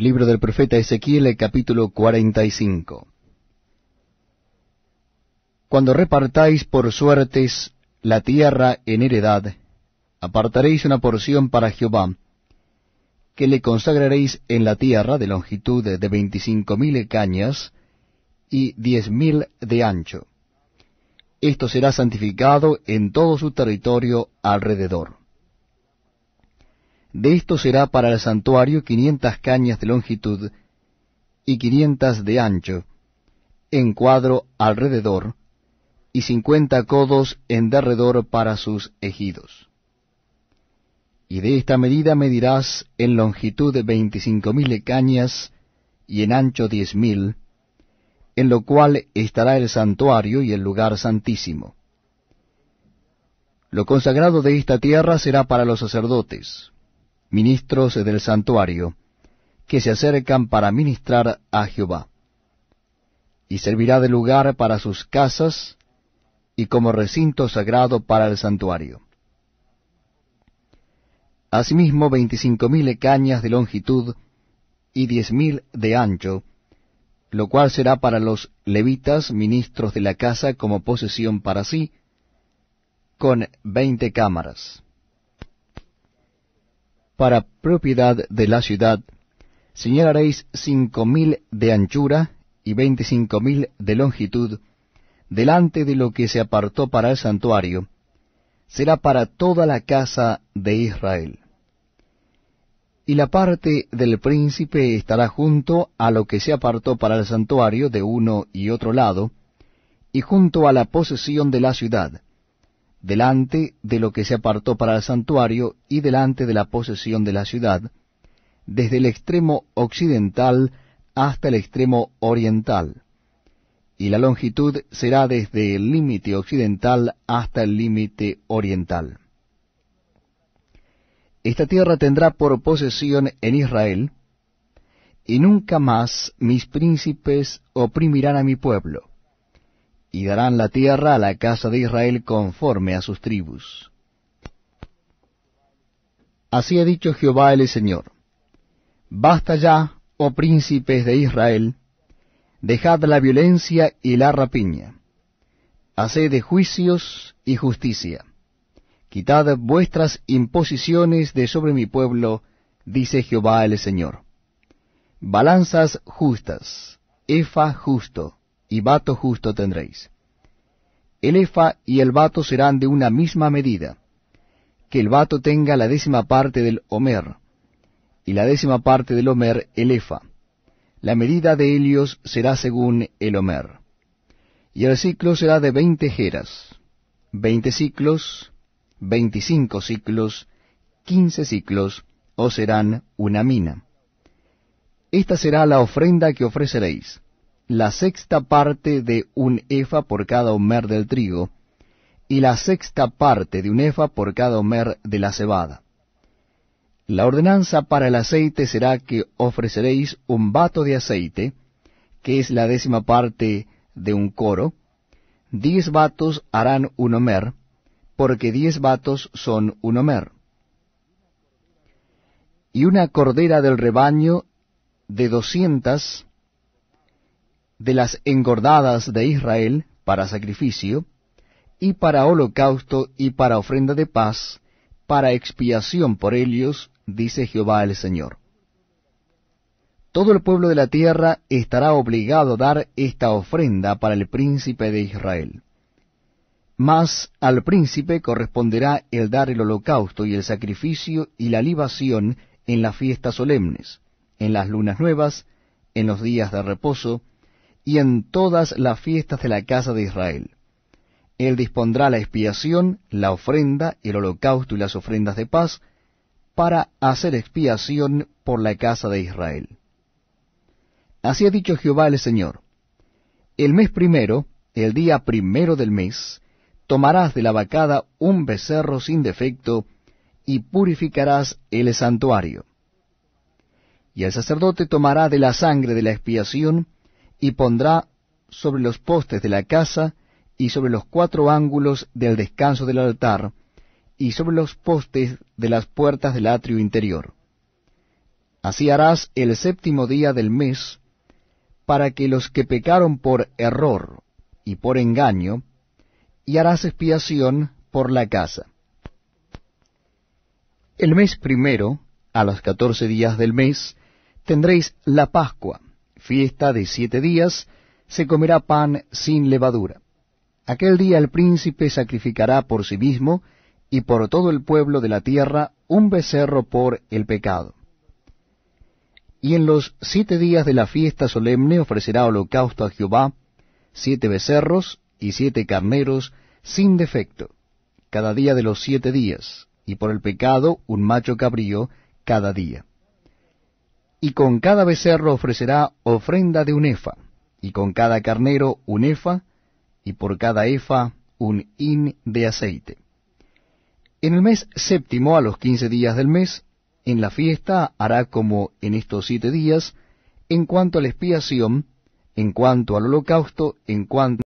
Libro del profeta Ezequiel, capítulo 45. Cuando repartáis por suertes la tierra en heredad, apartaréis una porción para Jehová, que le consagraréis en la tierra de longitud de veinticinco mil cañas y diez mil de ancho. Esto será santificado en todo su territorio alrededor. De esto será para el santuario quinientas cañas de longitud y quinientas de ancho, en cuadro alrededor, y cincuenta codos en derredor para sus ejidos. Y de esta medida medirás en longitud veinticinco mil cañas y en ancho diez mil, en lo cual estará el santuario y el lugar santísimo. Lo consagrado de esta tierra será para los sacerdotes, ministros del santuario, que se acercan para ministrar a Jehová. Y servirá de lugar para sus casas y como recinto sagrado para el santuario. Asimismo, veinticinco mil cañas de longitud y diez mil de ancho, lo cual será para los levitas, ministros de la casa, como posesión para sí, con veinte cámaras para propiedad de la ciudad, señalaréis cinco mil de anchura y veinticinco mil de longitud, delante de lo que se apartó para el santuario, será para toda la casa de Israel. Y la parte del príncipe estará junto a lo que se apartó para el santuario de uno y otro lado, y junto a la posesión de la ciudad, delante de lo que se apartó para el santuario y delante de la posesión de la ciudad, desde el extremo occidental hasta el extremo oriental, y la longitud será desde el límite occidental hasta el límite oriental. Esta tierra tendrá por posesión en Israel, y nunca más mis príncipes oprimirán a mi pueblo y darán la tierra a la casa de Israel conforme a sus tribus. Así ha dicho Jehová el Señor. Basta ya, oh príncipes de Israel, dejad la violencia y la rapiña. Haced juicios y justicia. Quitad vuestras imposiciones de sobre mi pueblo, dice Jehová el Señor. Balanzas justas, efa justo y vato justo tendréis. El efa y el vato serán de una misma medida, que el vato tenga la décima parte del homer, y la décima parte del homer el efa. La medida de Helios será según el homer. Y el ciclo será de veinte jeras, veinte ciclos, veinticinco ciclos, quince ciclos, o serán una mina. Esta será la ofrenda que ofreceréis la sexta parte de un efa por cada homer del trigo, y la sexta parte de un efa por cada homer de la cebada. La ordenanza para el aceite será que ofreceréis un vato de aceite, que es la décima parte de un coro, diez vatos harán un homer, porque diez vatos son un homer. Y una cordera del rebaño de doscientas de las engordadas de Israel para sacrificio, y para holocausto y para ofrenda de paz, para expiación por ellos, dice Jehová el Señor. Todo el pueblo de la tierra estará obligado a dar esta ofrenda para el príncipe de Israel. Mas al príncipe corresponderá el dar el holocausto y el sacrificio y la libación en las fiestas solemnes, en las lunas nuevas, en los días de reposo, y en todas las fiestas de la casa de Israel. Él dispondrá la expiación, la ofrenda, el holocausto y las ofrendas de paz, para hacer expiación por la casa de Israel. Así ha dicho Jehová el Señor. El mes primero, el día primero del mes, tomarás de la vacada un becerro sin defecto, y purificarás el santuario. Y el sacerdote tomará de la sangre de la expiación y pondrá sobre los postes de la casa y sobre los cuatro ángulos del descanso del altar y sobre los postes de las puertas del atrio interior. Así harás el séptimo día del mes, para que los que pecaron por error y por engaño, y harás expiación por la casa. El mes primero, a los catorce días del mes, tendréis la Pascua, fiesta de siete días, se comerá pan sin levadura. Aquel día el príncipe sacrificará por sí mismo y por todo el pueblo de la tierra un becerro por el pecado. Y en los siete días de la fiesta solemne ofrecerá holocausto a Jehová, siete becerros y siete carneros sin defecto, cada día de los siete días, y por el pecado un macho cabrío cada día y con cada becerro ofrecerá ofrenda de un efa, y con cada carnero un efa, y por cada efa un hin de aceite. En el mes séptimo, a los quince días del mes, en la fiesta hará como en estos siete días, en cuanto a la expiación, en cuanto al holocausto, en cuanto